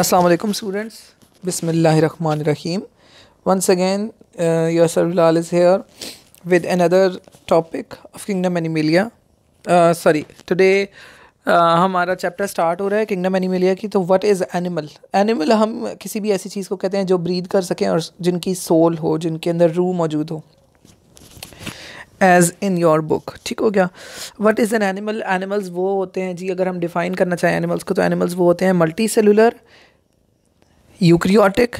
Assalamu students Bismillahir वंस Rahim your sir Lal is here with here with another kingdom animalia sorry today हमारा चैप्टर start हो रहा है किंगडम एनिमेलिया की तो व्हाट इज़ एनिमल एनिमल हम किसी भी ऐसी चीज़ को कहते हैं जो ब्रीद कर सकें और जिनकी सोल हो जिनके अंदर रूह मौजूद हो एज़ इन योर बुक ठीक हो गया what is an animal animals वो होते हैं जी अगर हम डिफ़ाइन करना चाहें एनिमल्स को तो एनिमल्स वो होते हैं multi cellular eukaryotic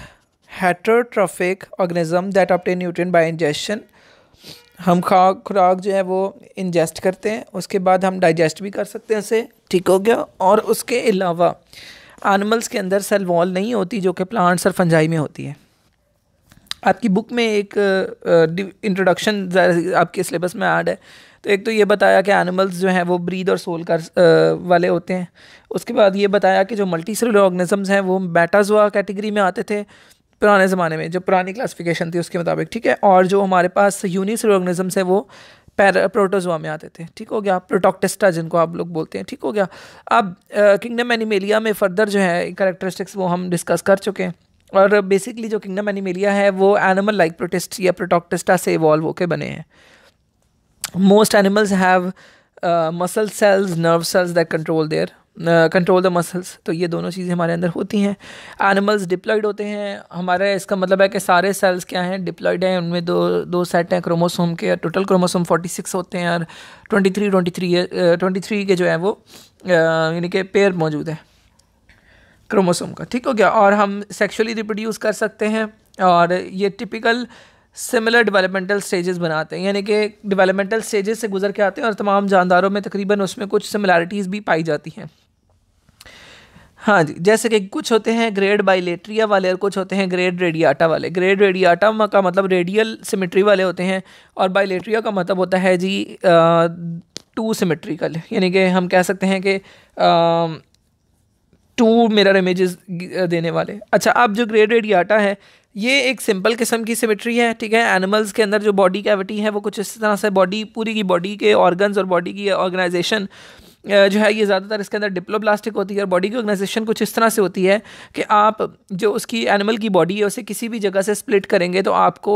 heterotrophic organism that obtain nutrient by ingestion हम खा खुराक जो है वो इंजेस्ट करते हैं उसके बाद हम डाइजेस्ट भी कर सकते हैं उसे ठीक हो गया और उसके अलावा एनिमल्स के अंदर सेल वॉल नहीं होती जो कि प्लांट्स और फंजाई में होती है आपकी बुक में एक इंट्रोडक्शन आपके सिलेबस में ऐड है तो एक तो ये बताया कि एनिमल्स जो हैं वो ब्रीद और सोल कर वाले होते हैं उसके बाद ये बताया कि जो मल्टी सेलुलर ऑर्गेनिजम्स हैं वो बैटाजोआ कैटेगरी में आते थे पुराने ज़माने में जो पुरानी क्लासिफिकेशन थी उसके मुताबिक ठीक है और जो हमारे पास यूनिसेल ऑर्गेनिजम्स हैं वो प्रोटोजोआ में आते थे ठीक हो गया प्रोटोक्टेस्टा जिनको आप लोग बोलते हैं ठीक हो गया अब किंगडम एनिमेलिया में फर्दर जो है करेक्टरिस्टिक्स वो हम डिस्कस कर चुके हैं और बेसिकली जो किंगडम एनिमेलिया है वो एनिमल लाइक प्रोटेस्ट या प्रोटोक्टिस्टा से इवॉल्व होकर बने हैं most animals have muscle cells nerve cells that control their control the muscles तो ये दोनों चीज़ें हमारे अंदर होती हैं एनिमल्स डिप्लॉयड होते हैं हमारे इसका मतलब है कि सारे सेल्स क्या हैं डिप्लॉयड हैं उनमें दो दो सेट हैं क्रोमोसोम के टोटल क्रोमोसोम 46 होते हैं और 23 23 23 के जो है वो uh, यानी कि पेयर मौजूद हैं क्रोमोसोम का ठीक हो गया और हम सेक्सुअली रिप्रोड्यूस कर सकते हैं और ये टिपिकल सिमिलर डेवलपमेंटल स्टेजेस बनाते हैं यानी कि डेवलपमेंटल स्टेजेस से गुजर के आते हैं और तमाम जानदारों में तकरीबन उसमें कुछ सिमिलैरिटीज़ भी पाई जाती हैं हाँ जी जैसे कि कुछ होते हैं ग्रेड बाइलेट्रिया वाले और कुछ होते हैं ग्रेड रेडियाटा वाले ग्रेड रेडियाटा का मतलब रेडियल सिमेट्री वाले होते हैं और बाइलेट्रिया का मतलब होता है जी टू सिमेट्रिकल यानी कि हम कह सकते हैं कि टू मिरर इमेजेस देने वाले अच्छा अब जो ग्रेडेड याटा है ये एक सिंपल किस्म की सिमेट्री है ठीक है एनिमल्स के अंदर जो बॉडी कैविटी है वो कुछ इस तरह से बॉडी पूरी की बॉडी के ऑर्गन्स और बॉडी की ऑर्गेनाइजेशन जो है ये ज़्यादातर इसके अंदर डिप्लोप्लास्टिक होती है और बॉडी की ऑर्गेनाइजेशन कुछ इस तरह से होती है कि आप जो उसकी एनिमल की बॉडी है उसे किसी भी जगह से स्प्लिट करेंगे तो आपको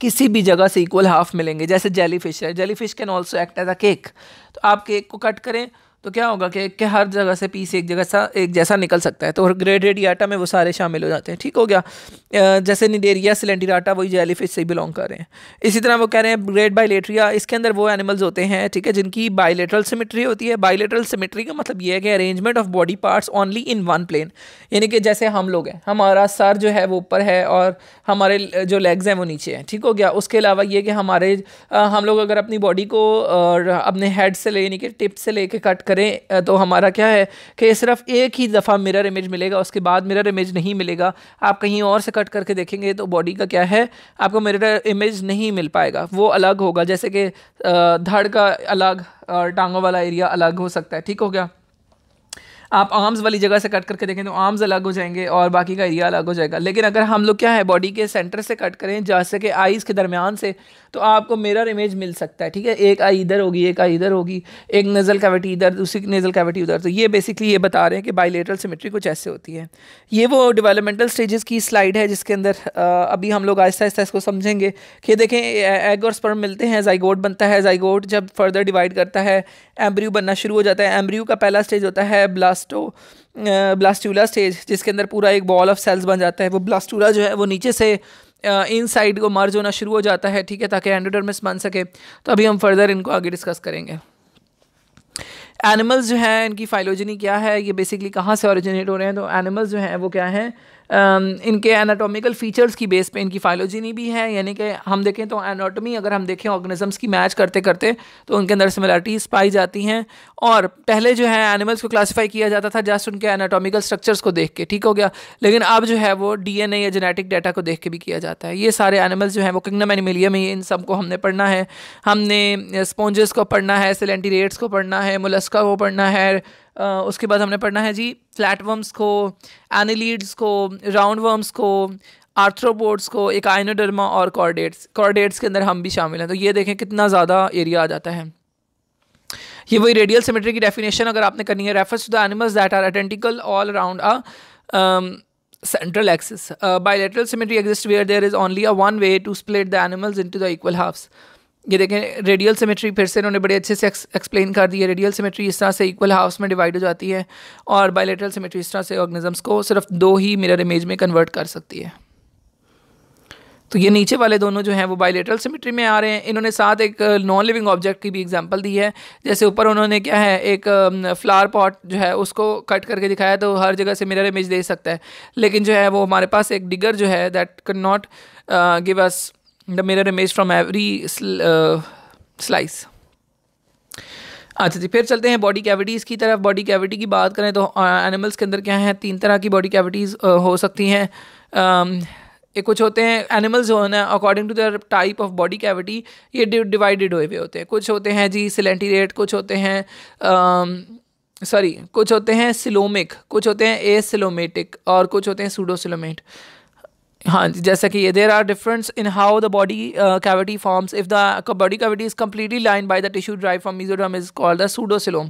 किसी भी जगह से इक्वल हाफ मिलेंगे जैसे जेली फिश है jelly fish can also act as a cake तो आप केक को कट करें तो क्या होगा कि, कि हर जगह से पीस एक जगह सा एक जैसा निकल सकता है तो और ग्रेडेड आटा में वो सारे शामिल हो जाते हैं ठीक हो गया जैसे निडेरिया आटा वही जेलीफिश से बिलोंग कर रहे हैं इसी तरह वो कह रहे हैं ग्रेड बाइलेट्रिया इसके अंदर वो एनिमल्स होते हैं ठीक है जिनकी बाइलेटरल सिमिट्री होती है बाइलेटरल सिमिट्री का मतलब ये है कि arrangement of body parts only in one plane यानी कि जैसे हम लोग हैं हमारा सर जो है वो ऊपर है और हमारे जो लेग्स हैं वो नीचे हैं ठीक हो गया उसके अलावा ये कि हमारे हम लोग अगर अपनी बॉडी को अपने हेड से ले यानी कि टिप से कर कट करें तो हमारा क्या है कि सिर्फ एक ही दफ़ा मिरर इमेज मिलेगा उसके बाद मिरर इमेज नहीं मिलेगा आप कहीं और से कट करके देखेंगे तो बॉडी का क्या है आपको मिरर इमेज नहीं मिल पाएगा वो अलग होगा जैसे कि धड़ का अलग टांगों वाला एरिया अलग हो सकता है ठीक हो गया आप आर्म्स वाली जगह से कट करके देखें तो आर्म्स अलग हो जाएंगे और बाकी का एरिया अलग हो जाएगा लेकिन अगर हम लोग क्या है बॉडी के सेंटर से कट करें जैसे कि आईज़ के दरमियान से तो आपको मिरर इमेज मिल सकता है ठीक है एक आई इधर होगी एक आई इधर होगी एक नज़ल कैविटी इधर दूसरी नज़ल कैविटी उधर तो ये बेसिकली ये बता रहे हैं कि बाइलेटरल सिमेट्री कुछ ऐसे होती है ये वो डिवेलपमेंटल स्टेजेस की स्लाइड है जिसके अंदर अभी हम लोग आहिस्ता आहिस्ता इसको समझेंगे कि देखें एग और स्पर्म मिलते हैं जाइगोट बनता है जाइगोट जब फर्दर डिवाइड करता है एम्ब्रियो बनना शुरू हो जाता है एम्ब्रियो का पहला स्टेज होता है ब्लास्टो ब्लास्टूला स्टेज जिसके अंदर पूरा एक बॉल ऑफ सेल्स बन जाता है वो ब्लास्टूला जो है वो नीचे से इन साइड को मर्ज होना शुरू हो जाता है ठीक है ताकि एंडोडर्मिस बन सके तो अभी हम फर्दर इनको आगे डिस्कस करेंगे एनिमल्स जो हैं इनकी फाइलोजनी क्या है ये बेसिकली कहाँ से ऑरिजिनेट हो रहे हैं तो एनिमल्स जो हैं वो क्या हैं Um, इनके एनाटोमिकल फीचर्स की बेस पे इनकी फाइलोजिनी भी है यानी कि हम देखें तो एनाटोमी अगर हम देखें ऑर्गेनिजम्स की मैच करते करते तो उनके अंदर सिमिलरिटीज़ पाई जाती हैं और पहले जो है एनिमल्स को क्लासीफाई किया जाता था जस्ट उनके एनाटोमिकल स्ट्रक्चर्स को देख के ठीक हो गया लेकिन अब जो है वो डी या जेनेटिक डाटा को देख के भी किया जाता है ये सारे एनिमल्स जो हैं वो किंगडम एनिमेलिया में इन सब को हमने पढ़ना है हमने स्पॉन्जेस को पढ़ना है सिलेंटी को पढ़ना है मुलस्का को पढ़ना है उसके बाद हमने पढ़ना है जी फ्लैटवर्म्स को एनिलीड्स को राउंड वर्म्स को आर्थ्रोबोर्ड्स को एक आइनोडर्मा और कॉर्डेट्स कॉर्डेट्स के अंदर हम भी शामिल हैं तो ये देखें कितना ज़्यादा एरिया आ जाता है ये वही रेडियल सिमेट्री की डेफिनेशन अगर आपने करनी है refers to the animals that are identical all around a central axis Uh, symmetry exist where there is only a one way to split the animals into the equal halves ये देखें radial symmetry फिर से इन्होंने बड़े अच्छे से explain कर दी है रेडियल सिमेट्री इस तरह से इक्वल हाउस में डिवाइड हो जाती है और बायोलेटरल सिमेट्री इस तरह से ऑर्गेनिजम्स को सिर्फ दो ही मिरर इमेज में कन्वर्ट कर सकती है तो ये नीचे वाले दोनों जो हैं वो बायोलेटरल सिमेट्री में आ रहे हैं इन्होंने साथ एक नॉन लिविंग ऑब्जेक्ट की भी एग्जांपल दी है जैसे ऊपर उन्होंने क्या है एक फ्लावर um, पॉट जो है उसको कट करके दिखाया तो हर जगह से मिरर इमेज दे सकता है लेकिन जो है वो हमारे पास एक डिगर जो है that can not give us the mirror image from every slice अच्छा जी फिर चलते हैं बॉडी कैविटीज़ की तरफ बॉडी कैविटी की बात करें तो एनिमल्स के अंदर क्या है तीन तरह की बॉडी कैविटीज़ हो सकती हैं ये कुछ होते हैं एनिमल्स जो है ना according to their type of body cavity ये डिवाइडेड हुए हुए होते हैं कुछ होते हैं जी सिलेंटीरेट कुछ होते हैं सॉरी कुछ होते हैं सिलोमिक कुछ होते हैं ए और कुछ होते हैं सूडोसिलोमेट हाँ जी जैसे कि ये there are difference in how the body cavity forms if the body cavity is completely line by the tissue derived from mesoderm is called the pseudocoelom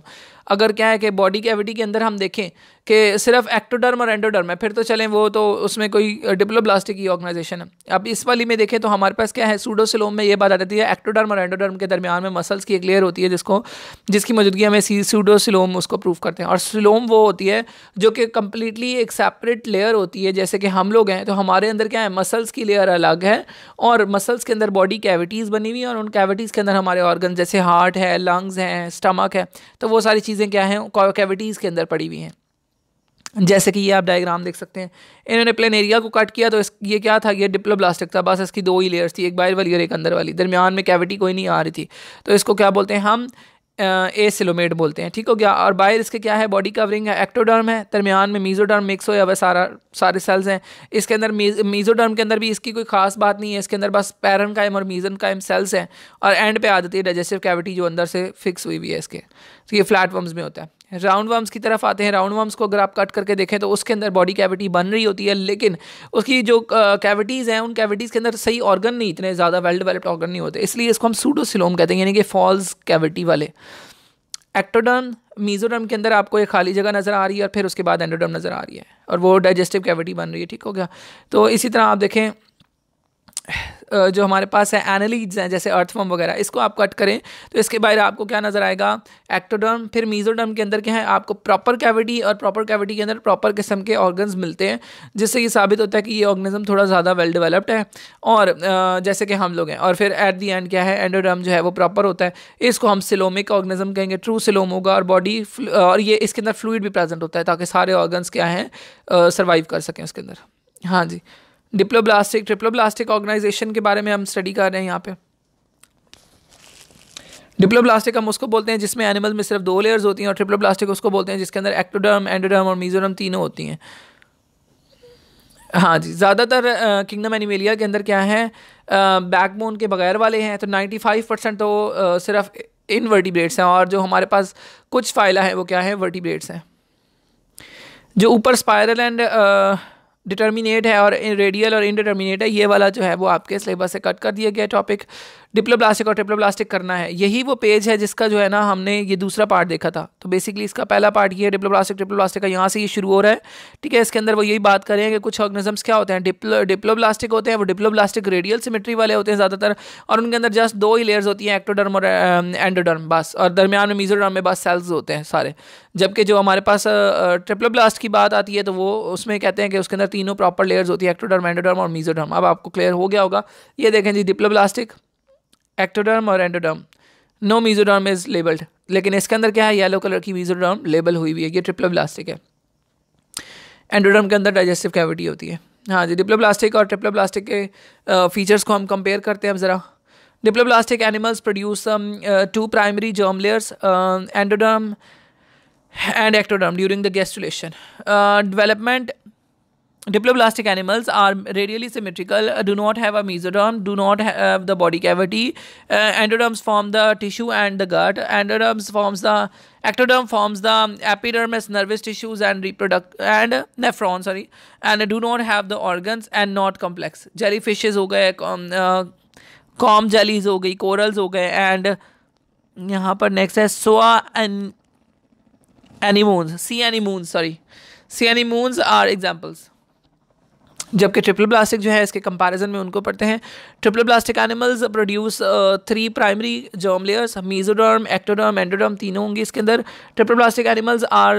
अगर क्या है कि बॉडी कैविटी के अंदर हम देखें कि सिर्फ एक्टोडर्म और एंडोडर्म है फिर तो चलें वो तो उसमें कोई डिप्लोब्लास्टिक की ऑर्गेनाइजेशन है अब इस वाली में देखें तो हमारे पास क्या है सूडोसिलोम में ये बात आ जाती है एक्टोडर्म और एंडोडर्म के दरमियान में मसल्स की एक लेयर होती है जिसको जिसकी मौजूदगी हमें सी सूडोसिलोम उसको प्रूव करते हैं और सिलोम वो होती है जो कि कम्प्लीटली एक सेपरेट लेयर होती है जैसे कि हम लोग हैं तो हमारे अंदर क्या है मसल्स की लेयर अलग है और मसल्स के अंदर बॉडी कैविटीज़ बनी हुई है और उन कैविटीज़ के अंदर हमारे ऑर्गन जैसे हार्ट है लंग्स हैं स्टमक है तो वो सारी चीज़ चीज़ें क्या हैं कैविटीज़ के अंदर पड़ी हुई हैं जैसे कि ये आप डायग्राम देख सकते हैं इन्होंने प्लेन एरिया को कट किया तो इस ये क्या था ये डिप्लोब्लास्टिक था बस इसकी दो ही लेयर्स थी एक बाहर वाली और एक अंदर वाली दरमियान में कैविटी कोई नहीं आ रही थी तो इसको क्या बोलते हैं हम ए सिलोमेट बोलते हैं ठीक हो गया और बाहर इसके क्या है बॉडी कवरिंग है एक्टोडर्म है दरमियान में मीजोडर्म मिक्स हो या वह सारा सारे सेल्स हैं इसके अंदर मीजोडर्म के अंदर भी इसकी कोई खास बात नहीं है इसके अंदर बस पैरन कायम और मीजन कायम सेल्स हैं और एंड पे आ जाती है डाइजेस्टिव कैविटी जो अंदर से फिक्स हुई हुई है इसके तो ये फ्लैट वर्म्स में होता है राउंड वर्म्स की तरफ आते हैं राउंड वर्म्स को अगर आप कट करके देखें तो उसके अंदर बॉडी कैविटी बन रही होती है लेकिन उसकी जो कैविटीज़ हैं उन कैविटीज़ के अंदर सही ऑर्गन नहीं इतने ज़्यादा वेल डेवलप्ड ऑर्गन नहीं होते इसलिए इसको हम सूडोसिलोम कहते हैं यानी कि फॉल्स कैविटी वाले एक्टोडर्म मीजोडर्म के अंदर आपको एक खाली जगह नज़र आ रही है और फिर उसके बाद एंडोडर्म नज़र आ रही है और वो डाइजेस्टिव कैविटी बन रही है ठीक हो गया तो इसी तरह आप देखें जो हमारे पास है एनालीड्स हैं जैसे अर्थफॉर्म वगैरह इसको आप कट करें तो इसके बाहर आपको क्या नज़र आएगा एक्टोडर्म फिर मीजोडर्म के अंदर क्या है आपको प्रॉपर कैविटी और प्रॉपर कैविटी के अंदर प्रॉपर किस्म के ऑर्गन्स मिलते हैं जिससे ये साबित होता है कि ये ऑर्गेनिज्म थोड़ा ज़्यादा वेल डेवलप्ड है और जैसे कि हम लोग हैं और फिर एट दी एंड क्या है एंडोडर्म जो है वो प्रॉपर होता है इसको हम सिलोमिक ऑर्गेनिज्म कहेंगे ट्रू सिलोम होगा और बॉडी और ये इसके अंदर फ्लूड भी प्रेजेंट होता है ताकि सारे ऑर्गन्स क्या हैं सर्वाइव कर सकें उसके अंदर हाँ जी डिप्लोब्लास्टिक ट्रिप्लोब्लास्टिक ऑर्गेनाइजेशन के बारे में हम स्टडी कर रहे हैं यहाँ पे डिप्लोब्लास्टिक हम उसको बोलते हैं जिसमें एनिमल में सिर्फ दो लेयर्स होती हैं और ट्रिप्लोब्लास्टिक उसको बोलते हैं जिसके अंदर एक्टोडर्म एंडोडर्म और मीजोरम तीनों होती हैं हाँ जी ज़्यादातर किंगडम एनिमेलिया के अंदर क्या है बैकबोन के बगैर वाले हैं तो 95 परसेंट तो सिर्फ इन वर्टिब्रेट्स हैं और जो हमारे पास कुछ फाइला हैं वो क्या है वर्टिब्रेट्स हैं जो ऊपर स्पायरल एंड डिटर्मिनेट है और रेडियल और इनडिटर्मिनेट है ये वाला जो है वो आपके सिलेबस से कट कर दिया गया टॉपिक डिप्लोब्लास्टिक और ट्रिप्लोब्लास्टिक करना है यही वो पेज है जिसका जो है ना हमने ये दूसरा पार्ट देखा था तो बेसिकली इसका पहला पार्ट ये है डिप्लोब्लास्टिक ट्रिप्लोब्लास्टिक का यहाँ से ये शुरू हो रहा है ठीक है इसके अंदर वो यही बात करें कि कुछ ऑर्गेनिजम्स क्या होते हैं डिप्लो डिप्लोब्लास्टिक होते हैं वो डिप्लोब्लास्टिक रेडियल सिमेट्री वाले होते हैं ज़्यादातर और उनके अंदर जस्ट दो ही लेयर्स होती हैं एक्टोडर्म और एंडोडर्म um, बस और दरमियान में मीजोडर्म में बस सेल्स होते हैं सारे जबकि जो हमारे पास ट्रिप्लोब्लास्ट uh, uh, की बात आती है तो वो उसमें कहते हैं कि उसके अंदर तीनों प्रॉपर लेयर्स होती है एक्टोडर्म एंडोडर्म और मीजोडर्म अब आपको क्लियर हो गया होगा ये देखें जी डिप्लोब्लास्टिक एक्टोडर्म और endoderm no mesoderm is labelled लेकिन इसके अंदर क्या है येलो कलर की मीजोडर्म लेबल हुई हुई है ये ट्रिप्लोब्लास्टिक है एंडोडर्म के अंदर डाइजेस्टिव कैविटी होती है हाँ जी डिप्लोब्लास्टिक और ट्रिप्लोब्लास्टिक के फीचर्स को हम कंपेयर करते हैं अब ज़रा diploblastic animals produce two primary germ layers endoderm and ectoderm during the gastrulation development Diploblastic animals are radially symmetrical, do not have a mesoderm, do not have the body cavity. Uh, endoderms form the tissue and the gut. Endoderms forms the ectoderm forms the epidermis, nervous tissues, and reproduct and nephron. Sorry, and do not have the organs and not complex. Jellyfishes हो गए, um, uh, comb jellies हो गई corals हो गए and यहाँ पर next है सोआ and anemones sea anemones sorry sea anemones जबकि ट्रिपल ब्लास्टिक जो है इसके कंपैरिजन में उनको पढ़ते हैं triploblastic animals produce three primary germ layers mesoderm ectoderm endoderm तीनों होंगे इसके अंदर triploblastic animals are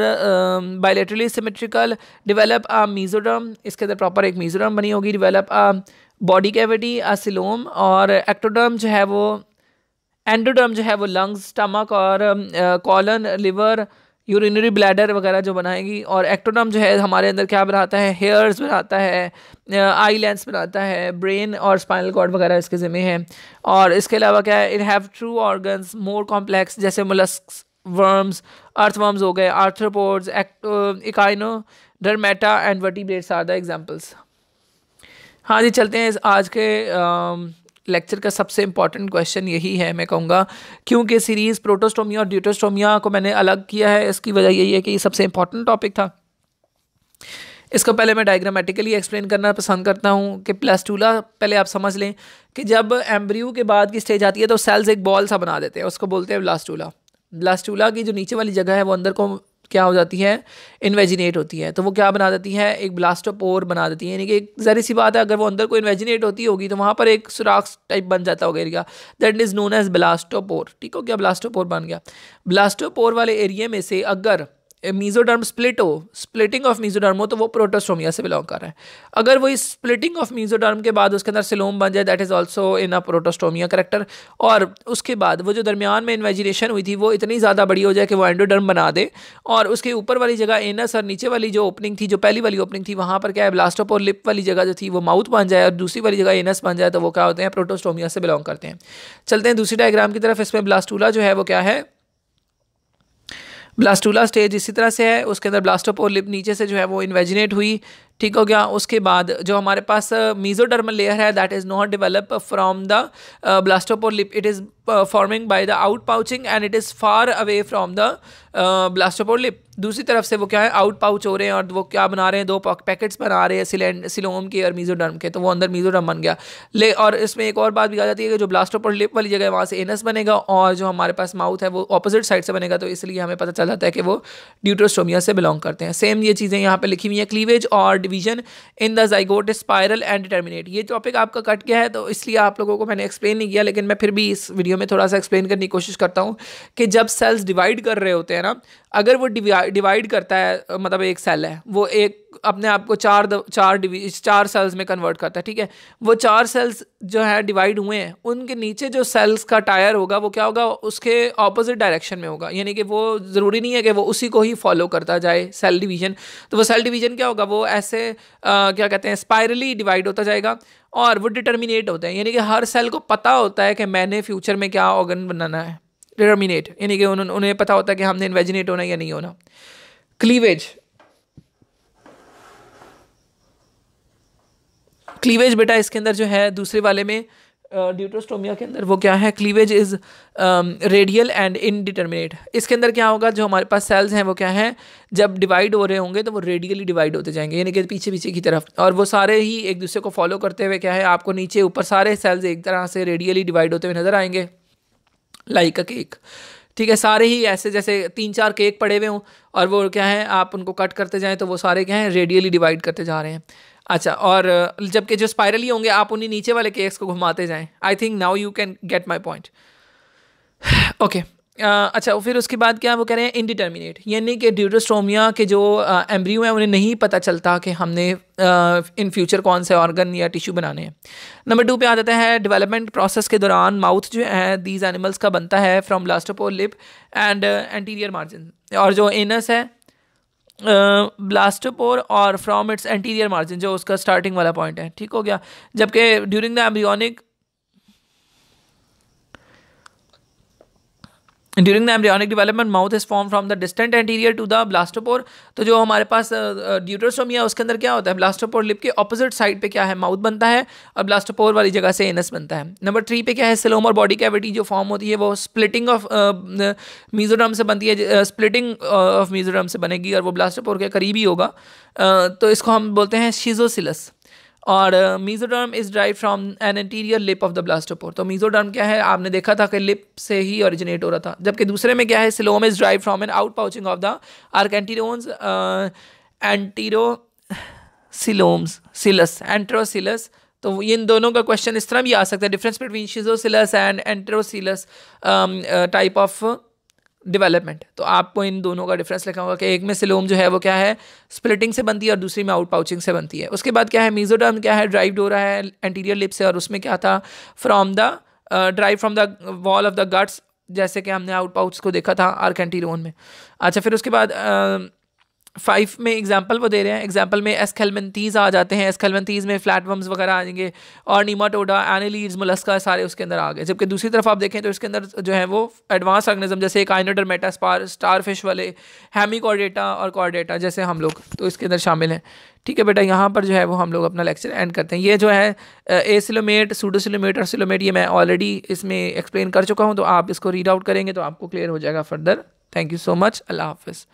bilaterally symmetrical develop a mesoderm इसके अंदर प्रॉपर एक मीजोडर्म बनी होगी develop a body cavity a coelom और एक्टोडर्म जो है वो एंडोडर्म जो है वो लंग्स स्टमक और colon um, liver uh, urinary bladder वगैरह जो बनाएगी और एक्टोडम जो है हमारे अंदर क्या बनाता है हेयर्स बनाता है आई लेंस बनाता है ब्रेन और स्पाइनल कॉर्ड वगैरह इसके ज़िम्मे हैं और इसके अलावा क्या है it have true organs more complex जैसे मुलस्क वर्म्स अर्थ वर्म्स हो गए arthropods echinodermata and vertebrates are the examples हाँ जी चलते हैं आज के आ, लेक्चर का सबसे इंपॉर्टेंट क्वेश्चन यही है मैं कहूँगा क्योंकि सीरीज़ प्रोटोस्टोमिया और ड्यूटोस्टोमिया को मैंने अलग किया है इसकी वजह यही है कि ये सबसे इंपॉर्टेंट टॉपिक था इसको पहले मैं डायग्रामेटिकली एक्सप्लेन करना पसंद करता हूँ कि प्लास्टूला पहले आप समझ लें कि जब एम्ब्रियो के बाद की स्टेज आती है तो सेल्स एक बॉल सा बना देते हैं उसको बोलते हैं ब्लास्टूला ब्लास्टूला की जो नीचे वाली जगह है वो अंदर को क्या हो जाती है इन्वेजिनेट होती है तो वो क्या बना देती है एक ब्लास्टोपोर बना देती है यानी कि एक जहरी सी बात है अगर वो अंदर को इन्वेजिनेट होती होगी तो वहाँ पर एक सुराख टाइप बन जाता होगा area that is known as blastopore ठीक हो गया ब्लास्टोपोर बन गया ब्लास्टोपोर वाले एरिए में से अगर मीजोडर्म स्प्लिट हो स्प्लिटिंग ऑफ मीजोडर्म हो तो वो प्रोटोस्टोमिया से बिलोंग कर रहा है अगर वही स्प्लिटिंग ऑफ मीजोडर्म के बाद उसके अंदर सिलोम बन जाए that is also in a protostomia character और उसके बाद वो जो दरमियान में इन्वेजिनेशन हुई थी वो इतनी ज़्यादा बड़ी हो जाए कि वो एंडोडर्म बना दे और उसके ऊपर वाली जगह एनस और नीचे वाली जो ओपनिंग थी जो पहली वाली ओपनिंग थी वहाँ पर क्या है ब्लास्टोप और लिप वाली जगह जो थी वो माउथ बन जाए और दूसरी वाली जगह एनस बन जाए तो वो क्या होते हैं प्रोटोस्टोमिया से बिलोंग करते हैं चलते हैं दूसरी डायग्राम की तरफ इसमें ब्लास्टूला जो है वो क्या है ब्लास्टूला स्टेज इसी तरह से है उसके अंदर ब्लास्टोपोर लिप नीचे से जो है वो इन्वेजिनेट हुई ठीक हो गया उसके बाद जो हमारे पास मीजोडर्मल लेयर है that is not develop from the blastopore lip it is forming by the out pouching and it is far away from the blastopore lip दूसरी तरफ से वो क्या है आउट पाउच हो रहे हैं और वो क्या बना रहे हैं दो पैकेट्स बना रहे हैं सिलेंड सिलोम के और मीजोडर्म के तो वो अंदर मीजोडर्म बन गया ले और इसमें एक और बात भी आ जाती है कि जो ब्लास्टोपोर लिप वाली जगह है वहाँ से एनस बनेगा और जो हमारे पास माउथ है वो अपोजिट साइड से बनेगा तो इसलिए हमें पता चल जाता है कि वो ड्यूट्रोस्टोमिया से बिलोंग करते हैं सेम ये चीज़ें यहाँ पर लिखी हुई हैं क्लीवेज और division in the zygote spiral and determinate ये टॉपिक आपका कट गया है तो इसलिए आप लोगों को मैंने एक्सप्लेन नहीं किया लेकिन मैं फिर भी इस वीडियो में थोड़ा सा एक्सप्लेन करने की कोशिश करता हूँ कि जब सेल्स डिवाइड कर रहे होते हैं ना अगर वो डिवाइड करता है मतलब एक सेल है वो एक अपने आप को चार चार डिवीज चार सेल्स में कन्वर्ट करता है ठीक है वो चार सेल्स जो है डिवाइड हुए हैं उनके नीचे जो सेल्स का टायर होगा वो क्या होगा उसके ऑपोजिट डायरेक्शन में होगा यानी कि वो ज़रूरी नहीं है कि वो उसी को ही फॉलो करता जाए सेल डिवीजन तो वो सेल डिवीजन क्या होगा वो ऐसे आ, क्या कहते हैं स्पायरली डिवाइड होता जाएगा और वो डिटर्मिनेट होते हैं यानी कि हर सेल को पता होता है कि मैंने फ्यूचर में क्या ऑर्गन बनाना है डिटर्मिनेट यानी कि उन्हें पता होता है कि हमने इन्वेजिनेट होना या नहीं होना क्लीवेज क्लीवेज बेटा इसके अंदर जो है दूसरे वाले में ड्यूटोस्टोमिया uh, के अंदर वो क्या है cleavage is radial and indeterminate इसके अंदर क्या होगा जो हमारे पास सेल्स हैं वो क्या है जब डिवाइड हो रहे होंगे तो वो रेडियली डिवाइड होते जाएंगे यानी कि पीछे पीछे की तरफ और वो सारे ही एक दूसरे को फॉलो करते हुए क्या है आपको नीचे ऊपर सारे सेल्स एक तरह से रेडियली डिवाइड होते हुए नज़र आएंगे लाइक अ केक ठीक है सारे ही ऐसे जैसे तीन चार केक पड़े हुए हों और वो क्या है आप उनको कट करते जाएँ तो वो सारे क्या हैं रेडियली डिवाइड करते जा रहे हैं अच्छा और जबकि जो स्पायरली होंगे आप उन्हीं नीचे वाले केक्स को घुमाते जाएं I think now you can get my point okay अच्छा फिर उसके बाद क्या वो कह रहे हैं इनडिटर्मिनेट यानी कि ड्यूडोस्ट्रोमिया के जो एम्ब्रियो हैं उन्हें नहीं पता चलता कि हमने इन फ्यूचर कौन से ऑर्गन या टिश्यू बनाने हैं नंबर टू पे आ जाता है डेवलपमेंट प्रोसेस के दौरान माउथ जो है दीज एनिमल्स का बनता है फ्रॉम ओर लिप एंड एंटीरियर मार्जिन और जो एनस है ब्लास्टोपोर और फ्रॉम इट्स एंटीरियर मार्जिन जो उसका स्टार्टिंग वाला पॉइंट है ठीक हो गया जबकि during the embryonic during the embryonic development mouth is form from the distant anterior to the blastopore तो जो हमारे पास ड्यूटोस्टोमिया उसके अंदर क्या होता है ब्लास्टोपोर लिप के ऑपोजिट साइड पे क्या है माउथ बनता है और ब्लास्टोपोर वाली जगह से एनस बनता है नंबर थ्री पे क्या है सिलोम और बॉडी कैविटी जो फॉर्म होती है वो स्प्लिटिंग ऑफ मीजोरम से बनती है स्प्लिटिंग ऑफ मीजोरम से बनेगी और वो ब्लास्टोपोर के करीब ही होगा uh, तो इसको हम बोलते हैं शीजोसिलस और mesoderm is derived from an anterior lip of the blastopore तो मीजोडर्म क्या है आपने देखा था कि लिप से ही ओरिजिनेट हो रहा था जबकि दूसरे में क्या है coelom is derived from an out pouching of the archenterons enterocoeloms coelous enterocoelous तो इन दोनों का क्वेश्चन इस तरह भी आ सकता है difference between schizocoelous and enterocoelous type of development तो आपको इन दोनों का डिफरेंस लिखा होगा कि एक में सिलोम जो है वो क्या है स्प्लिटिंग से बनती है और दूसरी में आउट पाउचिंग से बनती है उसके बाद क्या है मीजोडर्म क्या है ड्राइव हो रहा है एंटीरियर लिप से और उसमें क्या था from the derived from the wall of the guts जैसे कि हमने आउट पाउच को देखा था आर्क एंटीरोन में अच्छा फिर उसके बाद uh, फाइव में एग्जाम्पल वो दे रहे हैं एग्जाम्पल में खेलमतीज़ आ जाते हैं एस्केलमेंतीज़ में फ्लैटवर्म्स वगैरह आ जाएंगे और नीमाटोडा एनिलीड्स मुलस्का सारे उसके अंदर आ गए जबकि दूसरी तरफ आप देखें तो इसके अंदर जो है वो एडवांस ऑर्गेनिज्म जैसे एक मेटा स्पार स्टार फिश वाले हैमी कॉर्डेटा और कॉर्डेटा जैसे हम लोग तो इसके अंदर शामिल हैं ठीक है बेटा यहाँ पर जो है वो हम लोग अपना लेक्चर एंड करते हैं ये जो है ए सिलोमेट सूडोसिलोमेट और सिलोमेट ये मैं ऑलरेडी इसमें एक्सप्लेन कर चुका हूँ तो आप इसको रीड आउट करेंगे तो आपको क्लियर हो जाएगा further thank you so much अल्लाह हाफिज़